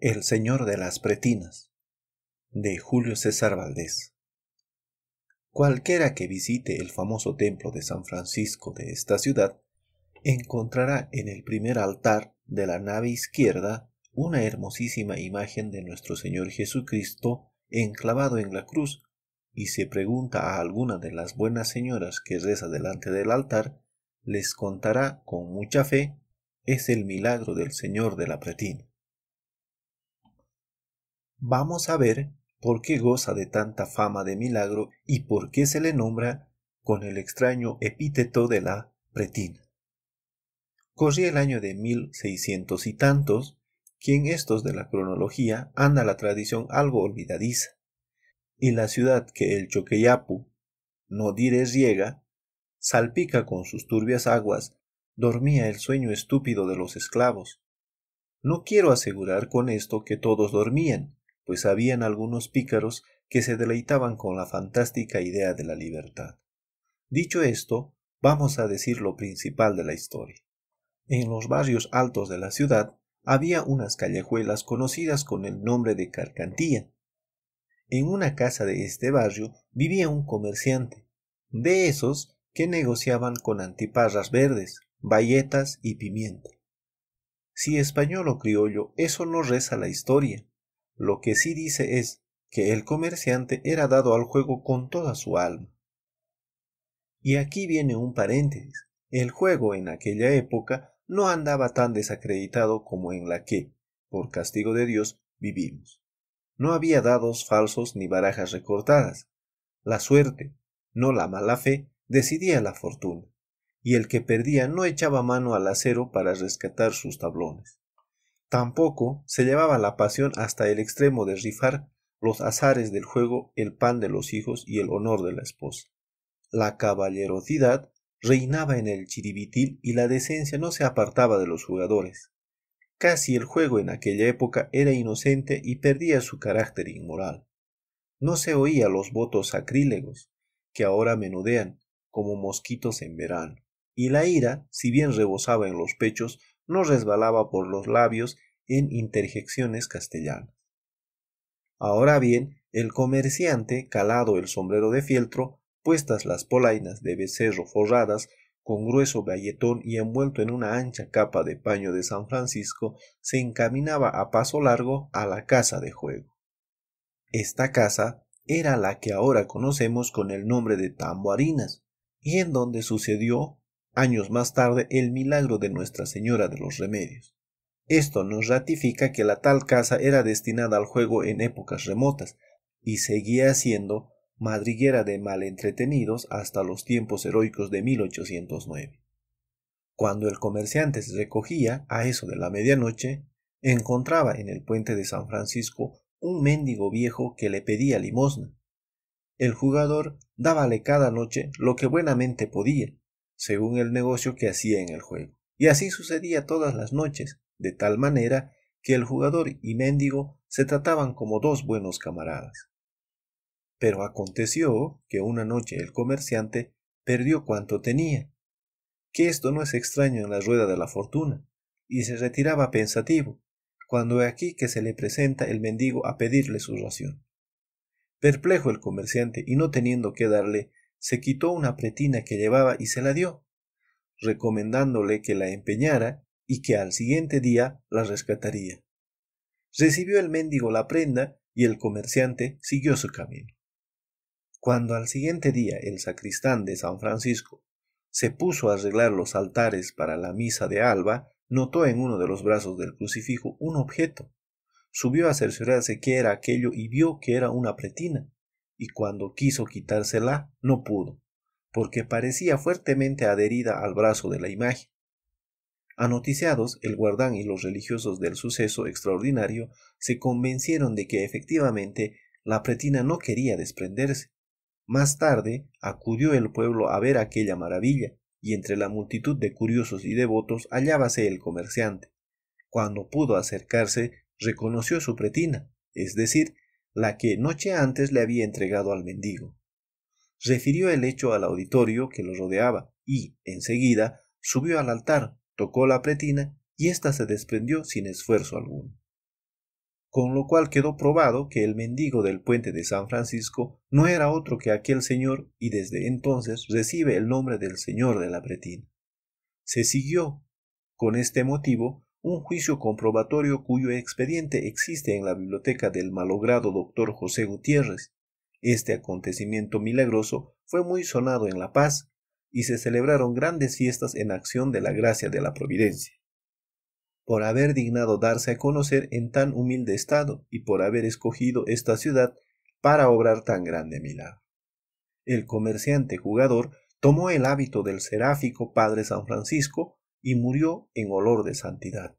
El Señor de las Pretinas de Julio César Valdés Cualquiera que visite el famoso templo de San Francisco de esta ciudad encontrará en el primer altar de la nave izquierda una hermosísima imagen de nuestro Señor Jesucristo enclavado en la cruz y se pregunta a alguna de las buenas señoras que reza delante del altar, les contará con mucha fe es el milagro del Señor de la Pretina vamos a ver por qué goza de tanta fama de milagro y por qué se le nombra con el extraño epíteto de la pretina. Corría el año de mil seiscientos y tantos, quien estos de la cronología anda la tradición algo olvidadiza, y la ciudad que el Choqueyapu, no diré riega, salpica con sus turbias aguas, dormía el sueño estúpido de los esclavos. No quiero asegurar con esto que todos dormían, pues habían algunos pícaros que se deleitaban con la fantástica idea de la libertad. Dicho esto, vamos a decir lo principal de la historia. En los barrios altos de la ciudad había unas callejuelas conocidas con el nombre de Carcantía. En una casa de este barrio vivía un comerciante, de esos que negociaban con antiparras verdes, bayetas y pimienta. Si español o criollo, eso no reza la historia, lo que sí dice es que el comerciante era dado al juego con toda su alma. Y aquí viene un paréntesis. El juego en aquella época no andaba tan desacreditado como en la que, por castigo de Dios, vivimos. No había dados falsos ni barajas recortadas. La suerte, no la mala fe, decidía la fortuna, y el que perdía no echaba mano al acero para rescatar sus tablones. Tampoco se llevaba la pasión hasta el extremo de rifar los azares del juego, el pan de los hijos y el honor de la esposa. La caballerosidad reinaba en el chiribitil y la decencia no se apartaba de los jugadores. Casi el juego en aquella época era inocente y perdía su carácter inmoral. No se oía los votos sacrílegos, que ahora menudean como mosquitos en verano, y la ira, si bien rebosaba en los pechos, no resbalaba por los labios en interjecciones castellanas. Ahora bien, el comerciante, calado el sombrero de fieltro, puestas las polainas de becerro forradas con grueso galletón y envuelto en una ancha capa de paño de San Francisco, se encaminaba a paso largo a la casa de juego. Esta casa era la que ahora conocemos con el nombre de Tamboarinas, y en donde sucedió, años más tarde, el milagro de Nuestra Señora de los Remedios. Esto nos ratifica que la tal casa era destinada al juego en épocas remotas y seguía siendo madriguera de malentretenidos hasta los tiempos heroicos de 1809. Cuando el comerciante se recogía a eso de la medianoche, encontraba en el puente de San Francisco un mendigo viejo que le pedía limosna. El jugador dábale cada noche lo que buenamente podía, según el negocio que hacía en el juego. Y así sucedía todas las noches, de tal manera que el jugador y mendigo se trataban como dos buenos camaradas. Pero aconteció que una noche el comerciante perdió cuanto tenía, que esto no es extraño en la rueda de la fortuna, y se retiraba pensativo, cuando he aquí que se le presenta el mendigo a pedirle su ración. Perplejo el comerciante y no teniendo qué darle, se quitó una pretina que llevaba y se la dio, recomendándole que la empeñara y que al siguiente día la rescataría. Recibió el mendigo la prenda y el comerciante siguió su camino. Cuando al siguiente día el sacristán de San Francisco se puso a arreglar los altares para la misa de alba, notó en uno de los brazos del crucifijo un objeto. Subió a cerciorarse qué era aquello y vio que era una pretina, y cuando quiso quitársela no pudo, porque parecía fuertemente adherida al brazo de la imagen. Anoticiados, el guardán y los religiosos del suceso extraordinario se convencieron de que efectivamente la pretina no quería desprenderse. Más tarde acudió el pueblo a ver aquella maravilla, y entre la multitud de curiosos y devotos hallábase el comerciante. Cuando pudo acercarse, reconoció su pretina, es decir, la que noche antes le había entregado al mendigo. Refirió el hecho al auditorio que lo rodeaba y, enseguida, subió al altar, tocó la pretina y ésta se desprendió sin esfuerzo alguno. Con lo cual quedó probado que el mendigo del puente de San Francisco no era otro que aquel señor y desde entonces recibe el nombre del señor de la pretina. Se siguió, con este motivo, un juicio comprobatorio cuyo expediente existe en la biblioteca del malogrado doctor José Gutiérrez. Este acontecimiento milagroso fue muy sonado en La Paz y se celebraron grandes fiestas en acción de la gracia de la providencia. Por haber dignado darse a conocer en tan humilde estado y por haber escogido esta ciudad para obrar tan grande milagro. El comerciante jugador tomó el hábito del seráfico Padre San Francisco y murió en olor de santidad.